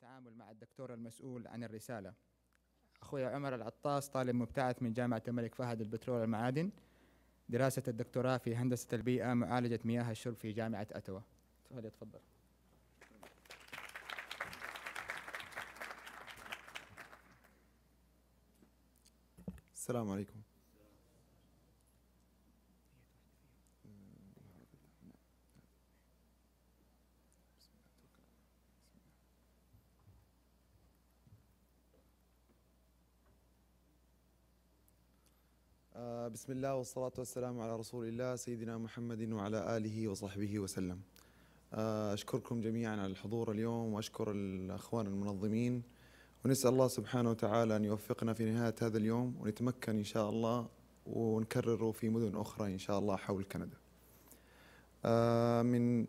التعامل مع الدكتور المسؤول عن الرسالة أخوي عمر العطاس طالب مبتعث من جامعة الملك فهد البترول المعادن دراسة الدكتوراه في هندسة البيئة معالجة مياه الشرب في جامعة أتوا تفضل تفضل السلام عليكم آه، بسم الله والصلاة والسلام على رسول الله سيدنا محمد وعلى آله وصحبه وسلم آه، أشكركم جميعا على الحضور اليوم وأشكر الأخوان المنظمين ونسأل الله سبحانه وتعالى أن يوفقنا في نهاية هذا اليوم ونتمكن إن شاء الله ونكرره في مدن أخرى إن شاء الله حول كندا آه، من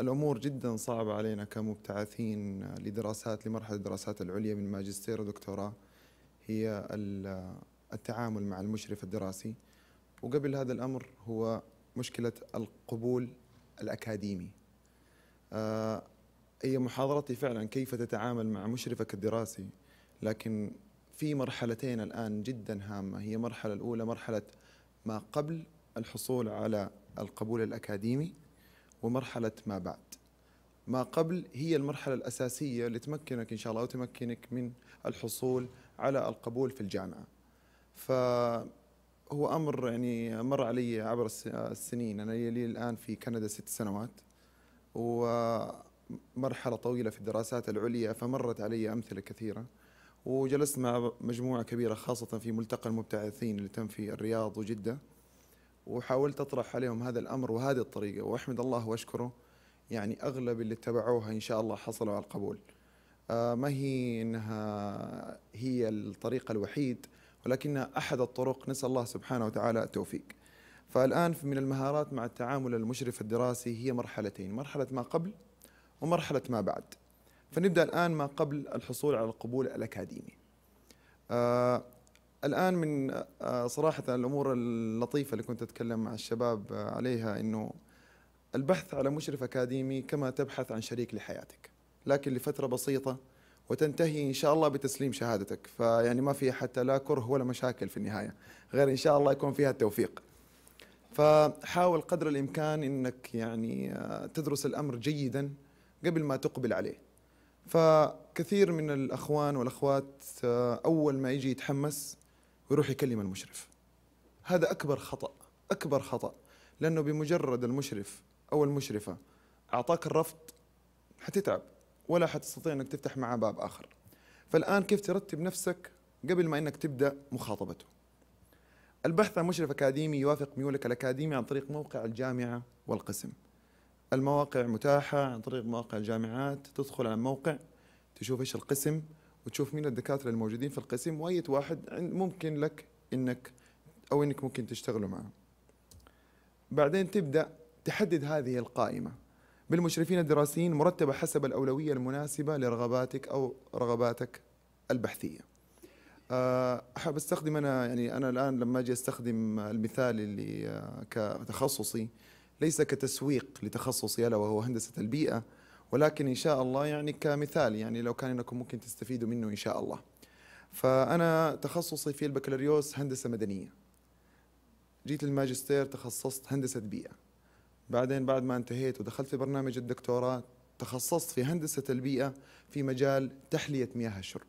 الأمور جدا صعبة علينا كمبتعثين لدراسات لمرحلة الدراسات العليا من ماجستير ودكتوراه هي التعامل مع المشرف الدراسي وقبل هذا الأمر هو مشكلة القبول الأكاديمي آه، هي محاضرتي فعلا كيف تتعامل مع مشرفك الدراسي لكن في مرحلتين الآن جدا هامة هي مرحلة الأولى مرحلة ما قبل الحصول على القبول الأكاديمي ومرحلة ما بعد ما قبل هي المرحلة الأساسية اللي تمكنك إن شاء الله أو تمكنك من الحصول على القبول في الجامعة فهو امر يعني مر علي عبر السنين انا لي الان في كندا ست سنوات ومرحله طويله في الدراسات العليا فمرت علي امثله كثيره وجلست مع مجموعه كبيره خاصه في ملتقى المبتعثين اللي تم في الرياض وجده وحاولت اطرح عليهم هذا الامر وهذه الطريقه واحمد الله واشكره يعني اغلب اللي اتبعوها ان شاء الله حصلوا على القبول آه ما هي انها هي الطريقه الوحيد ولكنها أحد الطرق نسأل الله سبحانه وتعالى التوفيق فالآن من المهارات مع التعامل المشرف الدراسي هي مرحلتين مرحلة ما قبل ومرحلة ما بعد فنبدأ الآن ما قبل الحصول على القبول الأكاديمي آه الآن من آه صراحة الأمور اللطيفة اللي كنت أتكلم مع الشباب عليها أنه البحث على مشرف أكاديمي كما تبحث عن شريك لحياتك لكن لفترة بسيطة وتنتهي ان شاء الله بتسليم شهادتك فيعني ما في حتى لا كره ولا مشاكل في النهايه غير ان شاء الله يكون فيها التوفيق فحاول قدر الامكان انك يعني آه، تدرس الامر جيدا قبل ما تقبل عليه فكثير من الاخوان والاخوات آه، اول ما يجي يتحمس ويروح يكلم المشرف هذا اكبر خطا اكبر خطا لانه بمجرد المشرف او المشرفه اعطاك الرفض حتتعب ولا حتستطيع انك تفتح معه باب اخر فالان كيف ترتب نفسك قبل ما انك تبدا مخاطبته البحث عن مشرف اكاديمي يوافق ميولك الاكاديمي عن طريق موقع الجامعه والقسم المواقع متاحه عن طريق مواقع الجامعات تدخل على الموقع تشوف ايش القسم وتشوف مين الدكاتره الموجودين في القسم واي واحد ممكن لك انك او انك ممكن تشتغلوا معه بعدين تبدا تحدد هذه القائمه بالمشرفين الدراسيين مرتبة حسب الأولوية المناسبة لرغباتك أو رغباتك البحثية آه، أحب أستخدم أنا يعني أنا الآن لما أجي أستخدم المثال اللي آه، كتخصصي ليس كتسويق لتخصصي ألا وهو هندسة البيئة ولكن إن شاء الله يعني كمثال يعني لو كان أنكم ممكن تستفيدوا منه إن شاء الله فأنا تخصصي في البكالوريوس هندسة مدنية جيت الماجستير تخصصت هندسة بيئة بعدين بعد ما انتهيت ودخلت في برنامج الدكتوراه تخصصت في هندسة البيئة في مجال تحلية مياه الشرب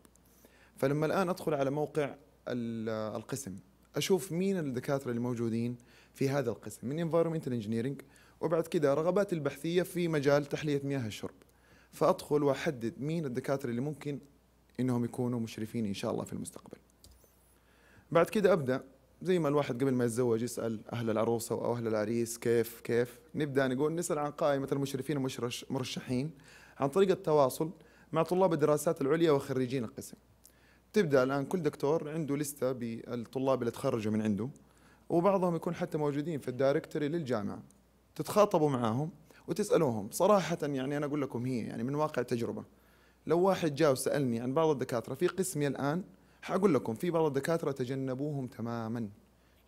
فلما الآن أدخل على موقع القسم أشوف مين الدكاترة اللي موجودين في هذا القسم من انفايرمنتال انجيرنج وبعد كده رغبات البحثية في مجال تحلية مياه الشرب فأدخل وأحدد مين الدكاترة اللي ممكن إنهم يكونوا مشرفين إن شاء الله في المستقبل بعد كده أبدأ زي ما الواحد قبل ما يتزوج يسال اهل العروسه او اهل العريس كيف كيف نبدا نقول نسال عن قائمه المشرفين المرشحين عن طريق التواصل مع طلاب الدراسات العليا وخريجين القسم تبدا الان كل دكتور عنده لسته بالطلاب اللي تخرجوا من عنده وبعضهم يكون حتى موجودين في الدايركتوري للجامعه تتخاطبوا معاهم وتسالوهم صراحه يعني انا اقول لكم هي يعني من واقع تجربه لو واحد جاء وسالني عن بعض الدكاتره في قسمي الان حاقول لكم في بعض الدكاتره تجنبوهم تماما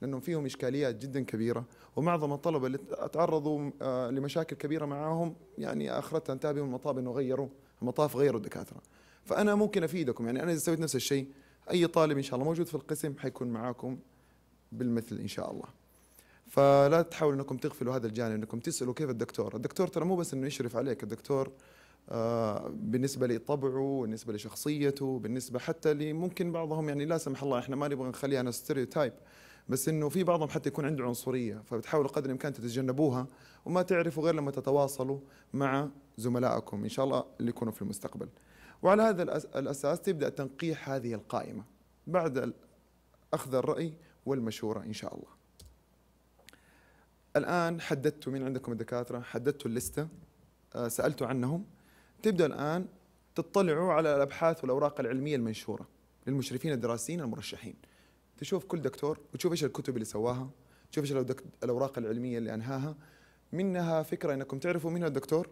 لانهم فيهم اشكاليات جدا كبيره ومعظم الطلبه اللي تعرضوا آه، لمشاكل كبيره معاهم يعني اخرتها انتهى بهم المطاف انه غيروا المطاف غيروا الدكاتره فانا ممكن افيدكم يعني انا اذا سويت نفس الشيء اي طالب ان شاء الله موجود في القسم حيكون معاكم بالمثل ان شاء الله فلا تحاولوا انكم تغفلوا هذا الجانب انكم تسالوا كيف الدكتور الدكتور ترى مو بس انه يشرف عليك الدكتور آه، بالنسبه لطبعه بالنسبه لشخصيته بالنسبه حتى لممكن بعضهم يعني لا سمح الله احنا ما نبغى نخليها انا ستيريوتايب بس انه في بعضهم حتى يكون عنده عنصريه فبتحاولوا قدر الامكان تتجنبوها وما تعرفوا غير لما تتواصلوا مع زملائكم ان شاء الله اللي يكونوا في المستقبل وعلى هذا الاساس تبدا تنقيح هذه القائمه بعد اخذ الراي والمشوره ان شاء الله الان حددتوا مين عندكم الدكاتره حددتوا الليسته آه، سالتوا عنهم تبدا الان تطلعوا على الابحاث والاوراق العلميه المنشوره للمشرفين الدراسيين المرشحين تشوف كل دكتور وتشوف ايش الكتب اللي سواها تشوف ايش الاوراق العلميه اللي انهاها منها فكره انكم تعرفوا مين الدكتور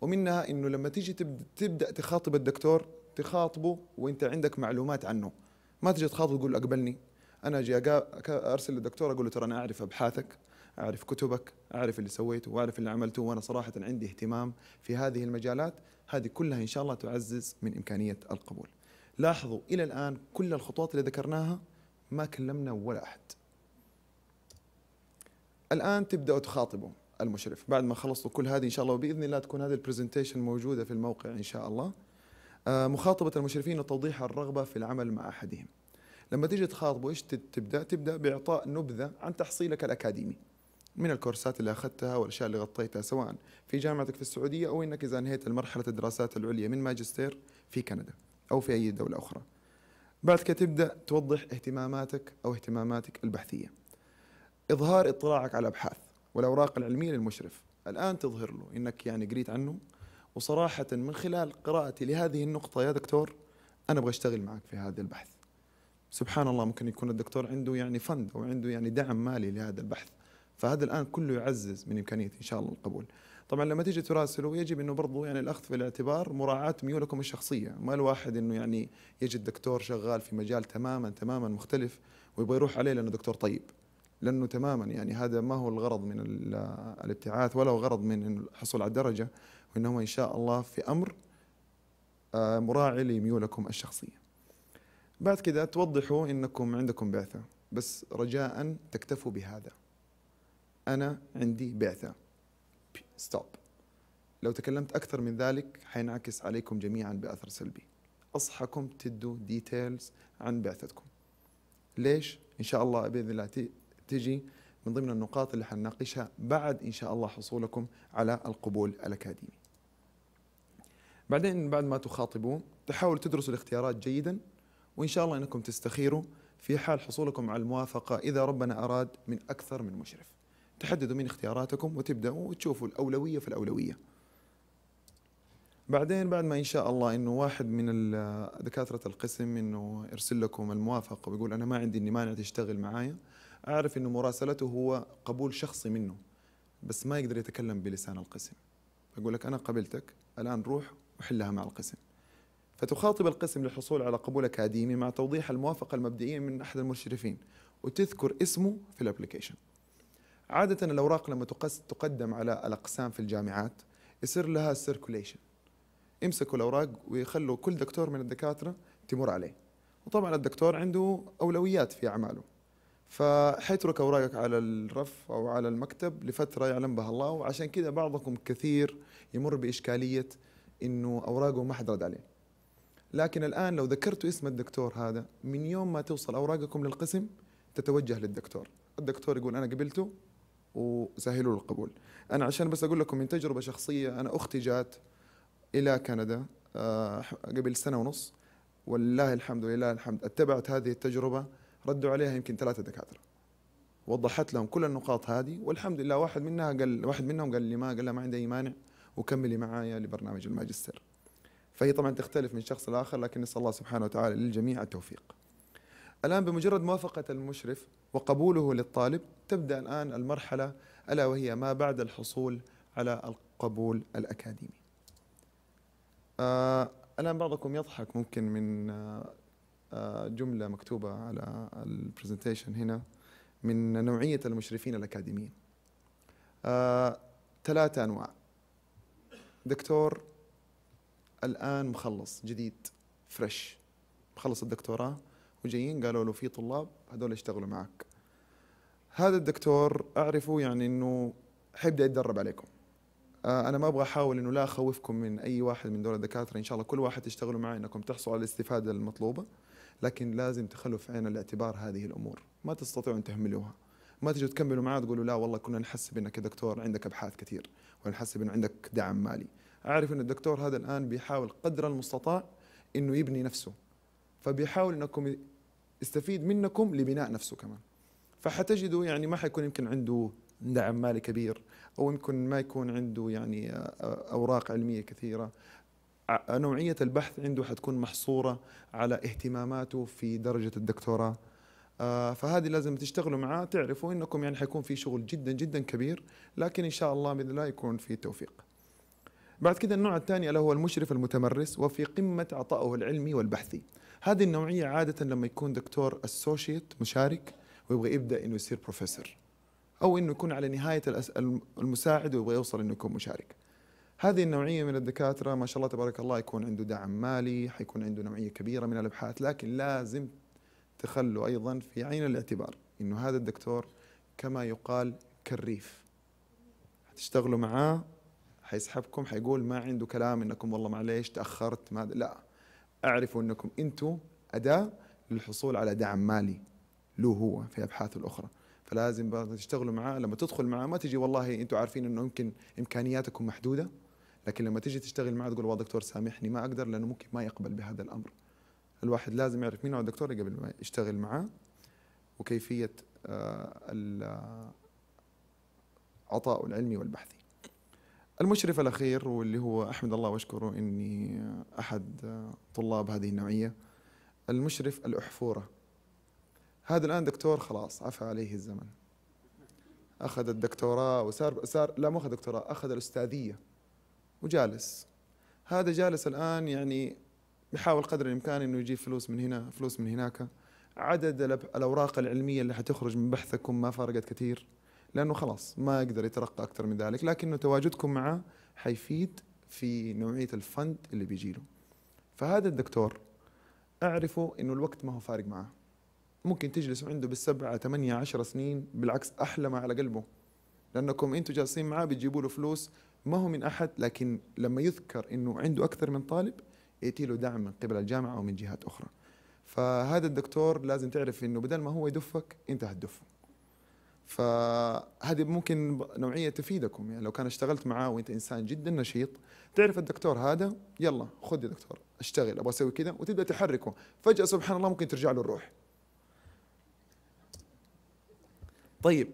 ومنها انه لما تيجي تبدا تخاطب الدكتور تخاطبه وانت عندك معلومات عنه ما تجي تخاطبه تقول اقبلني انا اجي ارسل للدكتور اقول له ترى انا اعرف ابحاثك اعرف كتبك اعرف اللي سويته واعرف اللي عملته وانا صراحه عندي اهتمام في هذه المجالات هذه كلها ان شاء الله تعزز من امكانيه القبول لاحظوا الى الان كل الخطوات اللي ذكرناها ما كلمنا ولا احد الان تبداوا تخاطبوا المشرف بعد ما خلصتوا كل هذه ان شاء الله وباذن الله تكون هذه البرزنتيشن موجوده في الموقع ان شاء الله آه، مخاطبه المشرفين وتوضيح الرغبه في العمل مع احدهم لما تيجي تخاطبه ايش تبدا تبدا باعطاء نبذه عن تحصيلك الاكاديمي من الكورسات اللي اخذتها والاشياء اللي غطيتها سواء في جامعتك في السعوديه او انك اذا انهيت المرحله الدراسات العليا من ماجستير في كندا او في اي دوله اخرى. بعد كده تبدا توضح اهتماماتك او اهتماماتك البحثيه. اظهار اطلاعك على الابحاث والاوراق العلميه للمشرف، الان تظهر له انك يعني قريت عنه وصراحه من خلال قراءتي لهذه النقطه يا دكتور انا ابغى اشتغل معك في هذا البحث. سبحان الله ممكن يكون الدكتور عنده يعني فند او عنده يعني دعم مالي لهذا البحث. فهذا الان كله يعزز من امكانيه ان شاء الله القبول طبعا لما تيجي تراسله يجب انه برضه يعني الاخذ في الاعتبار مراعاه ميولكم الشخصيه ما الواحد انه يعني يجد دكتور شغال في مجال تماما تماما مختلف ويبغى يروح عليه لانه دكتور طيب لانه تماما يعني هذا ما هو الغرض من الابتعاث ولا هو غرض من الحصول على الدرجه وانما ان شاء الله في امر آه، مراعي لميولكم الشخصيه بعد كذا توضحوا انكم عندكم بعثه بس رجاء تكتفوا بهذا أنا عندي بعثة ستوب لو تكلمت أكثر من ذلك حينعكس عليكم جميعا بأثر سلبي أصحكم تدوا ديتيلز عن بعثتكم ليش؟ إن شاء الله بإذن الله تجي من ضمن النقاط اللي حنناقشها بعد إن شاء الله حصولكم على القبول الأكاديمي بعدين بعد ما تخاطبوا تحاولوا تدرسوا الاختيارات جيدا وإن شاء الله أنكم تستخيروا في حال حصولكم على الموافقة إذا ربنا أراد من أكثر من مشرف تحددوا مين اختياراتكم وتبداوا وتشوفوا الاولويه في الاولويه بعدين بعد ما ان شاء الله انه واحد من دكاتره القسم انه يرسل لكم الموافقه ويقول انا ما عندي اني مانع تشتغل معايا اعرف انه مراسلته هو قبول شخصي منه بس ما يقدر يتكلم بلسان القسم اقول لك انا قبلتك الان روح وحلها مع القسم فتخاطب القسم للحصول على قبول اكاديمي مع توضيح الموافقه المبدئيه من احد المشرفين وتذكر اسمه في الابلكيشن عادة الأوراق لما تقدم على الأقسام في الجامعات يصير لها سيركوليشن يمسكوا الأوراق ويخلوا كل دكتور من الدكاترة تمر عليه وطبعا الدكتور عنده أولويات في أعماله فحيترك أوراقك على الرف أو على المكتب لفترة يعلم بها الله وعشان كذا بعضكم كثير يمر بإشكالية إنه أوراقه ما حد رد عليه لكن الآن لو ذكرتوا اسم الدكتور هذا من يوم ما توصل أوراقكم للقسم تتوجه للدكتور الدكتور يقول أنا قبلته وسهلوا له القبول انا عشان بس اقول لكم من تجربه شخصيه انا اختي جات الى كندا آه، قبل سنه ونص والله الحمد ولله الحمد اتبعت هذه التجربه ردوا عليها يمكن ثلاثه دكاتره وضحت لهم كل النقاط هذه والحمد لله واحد منها قال واحد منهم قال لي ما قال لها ما عندي اي مانع وكملي معايا لبرنامج الماجستير فهي طبعا تختلف من شخص لاخر لكن نسال الله سبحانه وتعالى للجميع التوفيق الآن بمجرد موافقة المشرف وقبوله للطالب تبدأ الآن المرحلة ألا وهي ما بعد الحصول على القبول الأكاديمي آه الآن بعضكم يضحك ممكن من آه, آه، جملة مكتوبة على البرزنتيشن هنا من نوعية المشرفين الأكاديميين آه ثلاثة أنواع دكتور الآن مخلص جديد فريش مخلص الدكتوراه وجايين قالوا له في طلاب هذول يشتغلوا معك هذا الدكتور اعرفه يعني انه حيبدا يتدرب عليكم آه، انا ما ابغى احاول انه لا اخوفكم من اي واحد من دول الدكاتره ان شاء الله كل واحد تشتغلوا معي انكم تحصلوا على الاستفاده المطلوبه لكن لازم تخلوا في عين الاعتبار هذه الامور ما تستطيعوا ان تهملوها ما تجوا تكملوا معاه تقولوا لا والله كنا نحسب انك يا دكتور عندك ابحاث كثير ونحسب انه عندك دعم مالي اعرف ان الدكتور هذا الان بيحاول قدر المستطاع انه يبني نفسه فبيحاول انكم يستفيد منكم لبناء نفسه كمان فحتجدوا يعني ما حيكون يمكن عنده دعم مالي كبير او يمكن ما يكون عنده يعني اوراق علميه كثيره نوعيه البحث عنده حتكون محصوره على اهتماماته في درجه الدكتوراه فهذه لازم تشتغلوا معاه تعرفوا انكم يعني حيكون في شغل جدا جدا كبير لكن ان شاء الله باذن الله يكون في توفيق. بعد كده النوع الثاني الا هو المشرف المتمرس وفي قمه عطائه العلمي والبحثي. هذه النوعيه عاده لما يكون دكتور اسوشيت مشارك ويبغى يبدا انه يصير بروفيسور او انه يكون على نهايه المساعد ويبغى يوصل انه يكون مشارك هذه النوعيه من الدكاتره ما شاء الله تبارك الله يكون عنده دعم مالي حيكون عنده نوعيه كبيره من الابحاث لكن لازم تخلوا ايضا في عين الاعتبار انه هذا الدكتور كما يقال كالريف حتشتغلوا معاه حيسحبكم حيقول ما عنده كلام انكم والله معليش تاخرت ما لا اعرفوا انكم انتم اداه للحصول على دعم مالي له هو في ابحاثه الاخرى فلازم تشتغلوا معاه لما تدخل معاه ما تجي والله انتم عارفين انه يمكن امكانياتكم محدوده لكن لما تجي تشتغل معاه تقول والله دكتور سامحني ما اقدر لانه ممكن ما يقبل بهذا الامر الواحد لازم يعرف مين هو الدكتور قبل ما يشتغل معاه وكيفيه آه، آه، عطائه العلمي والبحثي المشرف الأخير واللي هو أحمد الله وأشكره إني أحد طلاب هذه النوعية المشرف الأحفورة هذا الآن دكتور خلاص عفى عليه الزمن أخذ الدكتوراه وصار صار لا مو أخذ دكتوراه أخذ الأستاذية وجالس هذا جالس الآن يعني يحاول قدر الإمكان إنه يجيب فلوس من هنا فلوس من هناك عدد الأوراق العلمية اللي حتخرج من بحثكم ما فرقت كثير لانه خلاص ما يقدر يترقى اكثر من ذلك لكنه تواجدكم معه حيفيد في نوعيه الفند اللي بيجي له فهذا الدكتور اعرفه انه الوقت ما هو فارق معه ممكن تجلسوا عنده بالسبعة ثمانية عشر سنين بالعكس أحلى ما على قلبه لأنكم أنتم جالسين معاه بتجيبوا له فلوس ما هو من أحد لكن لما يذكر أنه عنده أكثر من طالب يأتي له دعم من قبل الجامعة أو من جهات أخرى فهذا الدكتور لازم تعرف أنه بدل ما هو يدفك أنت هتدفه فهذه ممكن نوعيه تفيدكم يعني لو كان اشتغلت معاه وانت انسان جدا نشيط تعرف الدكتور هذا يلا خذ يا دكتور اشتغل ابغى اسوي كذا وتبدا تحركه فجاه سبحان الله ممكن ترجع له الروح طيب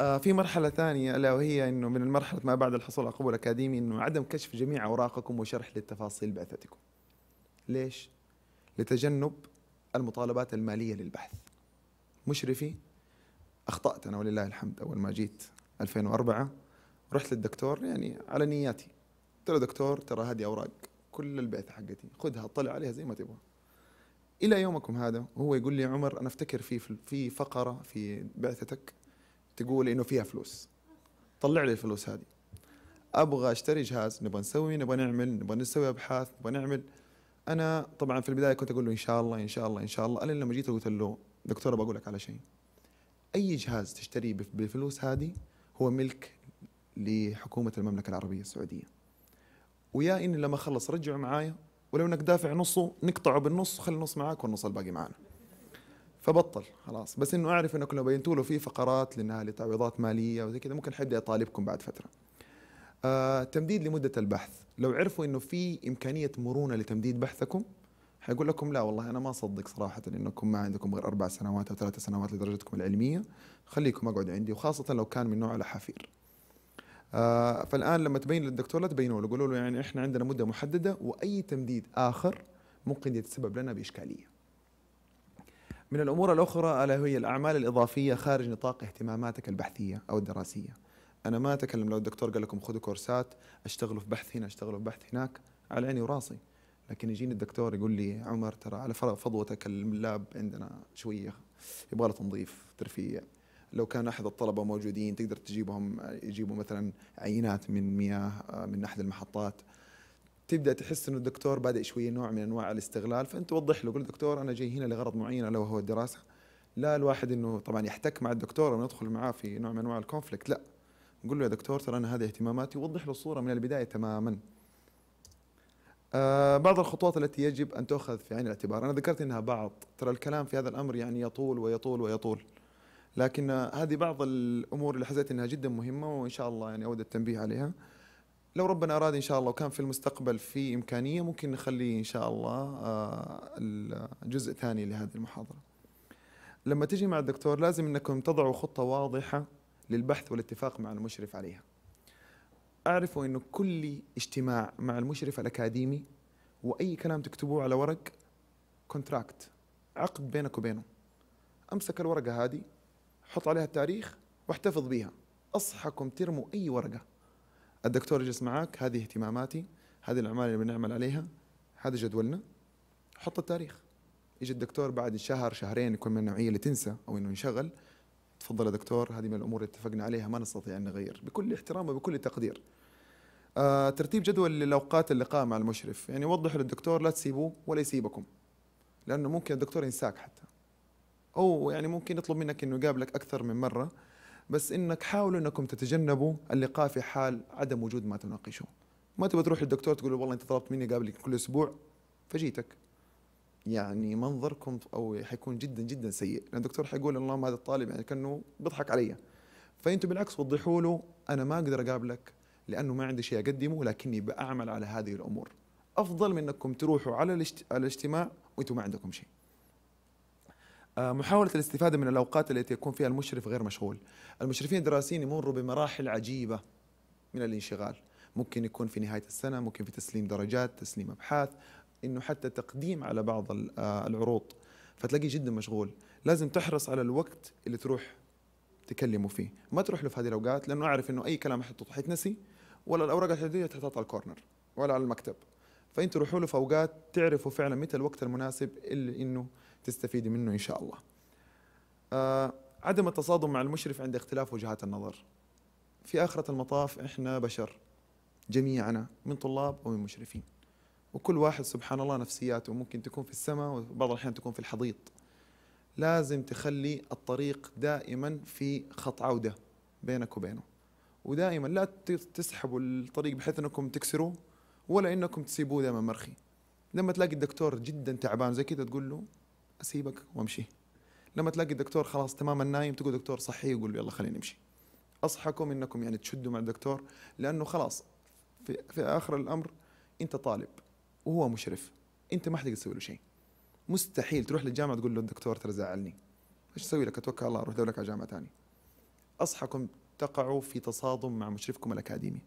آه في مرحله ثانيه الا وهي انه من المرحله ما بعد الحصول على قبول اكاديمي انه عدم كشف جميع اوراقكم وشرح للتفاصيل بعثتكم ليش لتجنب المطالبات الماليه للبحث مشرفي اخطات انا ولله الحمد اول ما جيت 2004 رحت للدكتور يعني على نياتي قلت له دكتور ترى هذه اوراق كل البعثه حقتي خذها اطلع عليها زي ما تبغى الى يومكم هذا وهو يقول لي عمر انا افتكر في في فقره في بعثتك تقول انه فيها فلوس طلع لي الفلوس هذه ابغى اشتري جهاز نبغى نسوي نبغى نعمل نبغى نسوي ابحاث نبغى نعمل انا طبعا في البدايه كنت اقول له ان شاء الله ان شاء الله ان شاء الله انا لما جيت قلت له دكتور بقول لك على شيء اي جهاز تشتريه بالفلوس هذه هو ملك لحكومه المملكه العربيه السعوديه ويا اني لما اخلص رجعه معايا ولو انك دافع نصه نقطعه بالنص وخلي النص معاك والنص الباقي معانا فبطل خلاص بس انه اعرف انكم لو بينتوا له في فقرات لانها لتعويضات ماليه وزي كذا ممكن حد يطالبكم بعد فتره آه تمديد لمده البحث لو عرفوا انه في امكانيه مرونه لتمديد بحثكم حيقول لكم لا والله انا ما اصدق صراحه انكم ما عندكم غير اربع سنوات او ثلاث سنوات لدرجتكم العلميه خليكم اقعد عندي وخاصه لو كان من نوع الاحافير آه فالان لما تبين للدكتور لا تبينوا له قولوا له يعني احنا عندنا مده محدده واي تمديد اخر ممكن يتسبب لنا باشكاليه من الامور الاخرى الا هي الاعمال الاضافيه خارج نطاق اهتماماتك البحثيه او الدراسيه انا ما اتكلم لو الدكتور قال لكم خذوا كورسات اشتغلوا في بحث هنا اشتغلوا في بحث هناك على عيني وراسي لكن يجيني الدكتور يقول لي عمر ترى على فضوتك اللاب عندنا شويه يبغى له تنظيف ترفيه لو كان احد الطلبه موجودين تقدر تجيبهم يجيبوا مثلا عينات من مياه آه، من احد المحطات تبدا تحس انه الدكتور بادئ شويه نوع من انواع الاستغلال فانت وضح له قول دكتور انا جاي هنا لغرض معين الا وهو الدراسه لا الواحد انه طبعا يحتك مع الدكتور وندخل معاه في نوع من انواع الكونفليكت لا نقول له يا دكتور ترى انا هذه اهتماماتي ووضح له الصوره من البدايه تماما آه، بعض الخطوات التي يجب ان تؤخذ في عين الاعتبار، انا ذكرت انها بعض، ترى الكلام في هذا الامر يعني يطول ويطول ويطول. لكن هذه بعض الامور اللي حسيت انها جدا مهمه وان شاء الله يعني اود التنبيه عليها. لو ربنا اراد ان شاء الله وكان في المستقبل في امكانيه ممكن نخلي ان شاء الله آه، الجزء الثاني لهذه المحاضره. لما تجي مع الدكتور لازم انكم تضعوا خطه واضحه للبحث والاتفاق مع المشرف عليها. اعرفه انه كل اجتماع مع المشرف الاكاديمي واي كلام تكتبوه على ورق كونتراكت عقد بينك وبينه امسك الورقه هذه حط عليها التاريخ واحتفظ بيها اصحكم ترموا اي ورقه الدكتور يجلس معاك هذه اهتماماتي هذه الاعمال اللي بنعمل عليها هذا جدولنا حط التاريخ يجي الدكتور بعد شهر شهرين يكون من النوعيه اللي تنسى او انه ينشغل تفضل يا دكتور هذه من الامور اللي اتفقنا عليها ما نستطيع ان نغير بكل احترام وبكل تقدير آه ترتيب جدول الاوقات اللقاء مع المشرف يعني وضح للدكتور لا تسيبوه ولا يسيبكم لانه ممكن الدكتور ينساك حتى او يعني ممكن يطلب منك انه يقابلك اكثر من مره بس انك حاولوا انكم تتجنبوا اللقاء في حال عدم وجود ما تناقشه ما تبغى تروح للدكتور تقول له والله انت طلبت مني قابلك كل اسبوع فجيتك يعني منظركم او حيكون جدا جدا سيء لان الدكتور حيقول اللهم هذا الطالب يعني كانه بيضحك علي فانتم بالعكس وضحوا له انا ما اقدر اقابلك لانه ما عندي شيء اقدمه لكني بعمل على هذه الامور افضل من انكم تروحوا على الاجتماع وانتم ما عندكم شيء آه، محاولة الاستفادة من الأوقات التي يكون فيها المشرف غير مشغول المشرفين الدراسيين يمروا بمراحل عجيبة من الانشغال ممكن يكون في نهاية السنة ممكن في تسليم درجات تسليم أبحاث انه حتى تقديم على بعض آه، العروض فتلاقيه جدا مشغول لازم تحرص على الوقت اللي تروح تكلمه فيه ما تروح له في هذه الاوقات لانه اعرف انه اي كلام حتحطه حيتنسي ولا الاوراق الحديديه تحطها على الكورنر ولا على المكتب فانتوا روحوا له في اوقات تعرفوا فعلا متى الوقت المناسب اللي انه تستفيدي منه ان شاء الله آه عدم التصادم مع المشرف عند اختلاف وجهات النظر في اخره المطاف احنا بشر جميعنا من طلاب ومن مشرفين وكل واحد سبحان الله نفسياته ممكن تكون في السماء وبعض الأحيان تكون في الحضيض لازم تخلي الطريق دائما في خط عودة بينك وبينه ودائما لا تسحبوا الطريق بحيث أنكم تكسروه ولا أنكم تسيبوه دائما مرخي لما تلاقي الدكتور جدا تعبان زي كذا تقول له أسيبك وأمشي لما تلاقي الدكتور خلاص تماما نايم تقول دكتور صحي يقول يلا خلينا نمشي أصحكم أنكم يعني تشدوا مع الدكتور لأنه خلاص في, في آخر الأمر أنت طالب وهو مشرف انت ما حتقدر تسوي له شيء مستحيل تروح للجامعه تقول له الدكتور ترى زعلني ايش اسوي لك اتوكل على الله اروح لك على جامعه ثانيه اصحكم تقعوا في تصادم مع مشرفكم الاكاديمي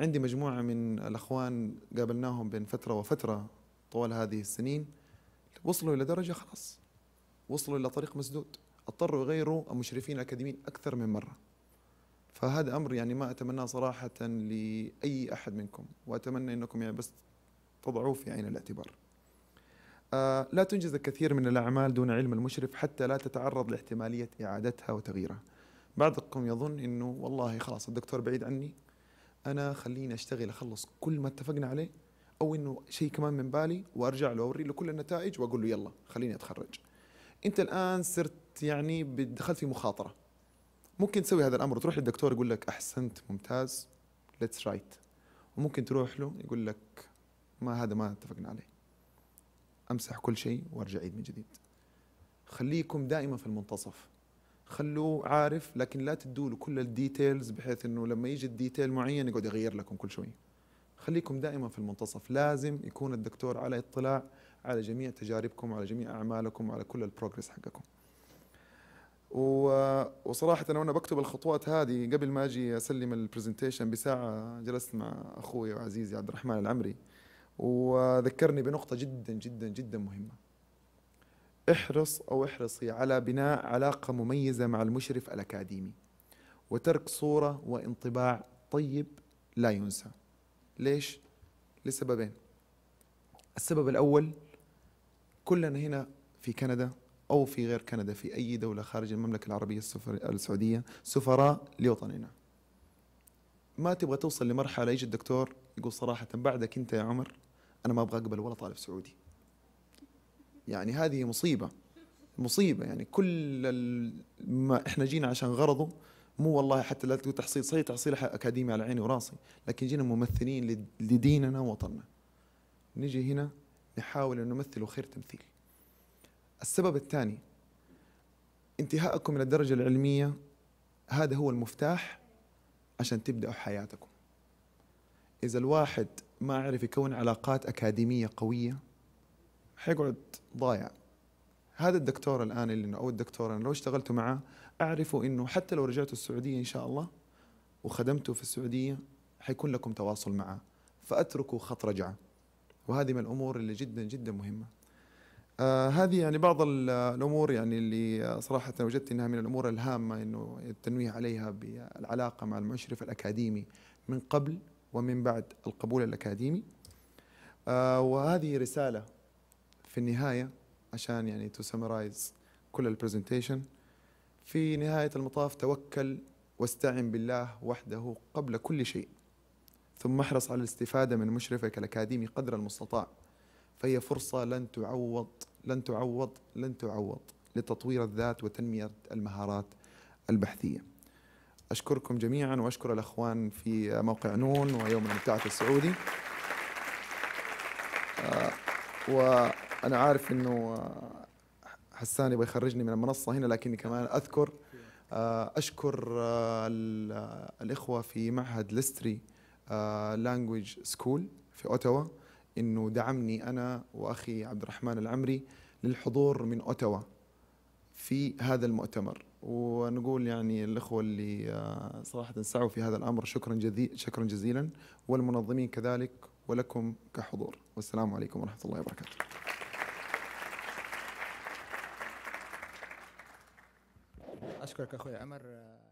عندي مجموعه من الاخوان قابلناهم بين فتره وفتره طوال هذه السنين وصلوا الى درجه خلاص وصلوا الى طريق مسدود اضطروا يغيروا المشرفين الاكاديميين اكثر من مره فهذا امر يعني ما اتمناه صراحه لاي احد منكم واتمنى انكم يعني بس تضعوه في عين الاعتبار آه، لا تنجز الكثير من الأعمال دون علم المشرف حتى لا تتعرض لاحتمالية إعادتها وتغييرها بعضكم يظن أنه والله خلاص الدكتور بعيد عني أنا خليني أشتغل أخلص كل ما اتفقنا عليه أو أنه شيء كمان من بالي وأرجع له أوري له كل النتائج وأقول له يلا خليني أتخرج أنت الآن صرت يعني دخلت في مخاطرة ممكن تسوي هذا الأمر وتروح للدكتور يقول لك أحسنت ممتاز ليتس رايت وممكن تروح له يقول لك ما هذا ما اتفقنا عليه امسح كل شيء وارجع عيد من جديد خليكم دائما في المنتصف خلوه عارف لكن لا تدوا له كل الديتيلز بحيث انه لما يجي الديتيل معين يقعد يغير لكم كل شوي خليكم دائما في المنتصف لازم يكون الدكتور على اطلاع على جميع تجاربكم على جميع اعمالكم على كل البروجرس حقكم وصراحة أنا وأنا بكتب الخطوات هذه قبل ما أجي أسلم البرزنتيشن بساعة جلست مع أخوي وعزيزي عبد الرحمن العمري وذكرني بنقطة جدا جدا جدا مهمة احرص أو احرصي على بناء علاقة مميزة مع المشرف الأكاديمي وترك صورة وانطباع طيب لا ينسى ليش؟ لسببين السبب الأول كلنا هنا في كندا أو في غير كندا في أي دولة خارج المملكة العربية السعودية سفراء لوطننا ما تبغى توصل لمرحلة يجي الدكتور يقول صراحة بعدك أنت يا عمر انا ما ابغى اقبل ولا طالب سعودي يعني هذه مصيبه مصيبه يعني كل ما احنا جينا عشان غرضه مو والله حتى لا تقول تحصيل صحيح تحصيل اكاديمي على عيني وراسي لكن جينا ممثلين لديننا ووطننا نجي هنا نحاول ان نمثل خير تمثيل السبب الثاني انتهاءكم من الدرجه العلميه هذا هو المفتاح عشان تبداوا حياتكم اذا الواحد ما عرف يكون علاقات اكاديميه قويه حيقعد ضايع هذا الدكتور الان اللي او الدكتور انا لو اشتغلت معاه اعرفه انه حتى لو رجعتوا السعوديه ان شاء الله وخدمته في السعوديه حيكون لكم تواصل معه فاتركوا خط رجعه وهذه من الامور اللي جدا جدا مهمه آه هذه يعني بعض الامور يعني اللي صراحه وجدت انها من الامور الهامه انه التنويه عليها بالعلاقه مع المشرف الاكاديمي من قبل ومن بعد القبول الأكاديمي آه، وهذه رسالة في النهاية عشان يعني تو سمرايز كل البرزنتيشن في نهاية المطاف توكل واستعن بالله وحده قبل كل شيء ثم احرص على الاستفادة من مشرفك الأكاديمي قدر المستطاع فهي فرصة لن تعوض لن تعوض لن تعوض لتطوير الذات وتنمية المهارات البحثية أشكركم جميعا وأشكر الأخوان في موقع نون ويوم المبتعث السعودي آه، وأنا عارف أنه حسان يبغى يخرجني من المنصة هنا لكني كمان أذكر آه، أشكر آه، الإخوة في معهد ليستري لانجويج سكول في أوتاوا أنه دعمني أنا وأخي عبد الرحمن العمري للحضور من أوتاوا في هذا المؤتمر ونقول يعني الاخوه اللي آه، صراحه سعوا في هذا الامر شكرا جزيلا شكرا جزيلا والمنظمين كذلك ولكم كحضور والسلام عليكم ورحمه الله وبركاته. اشكرك اخوي عمر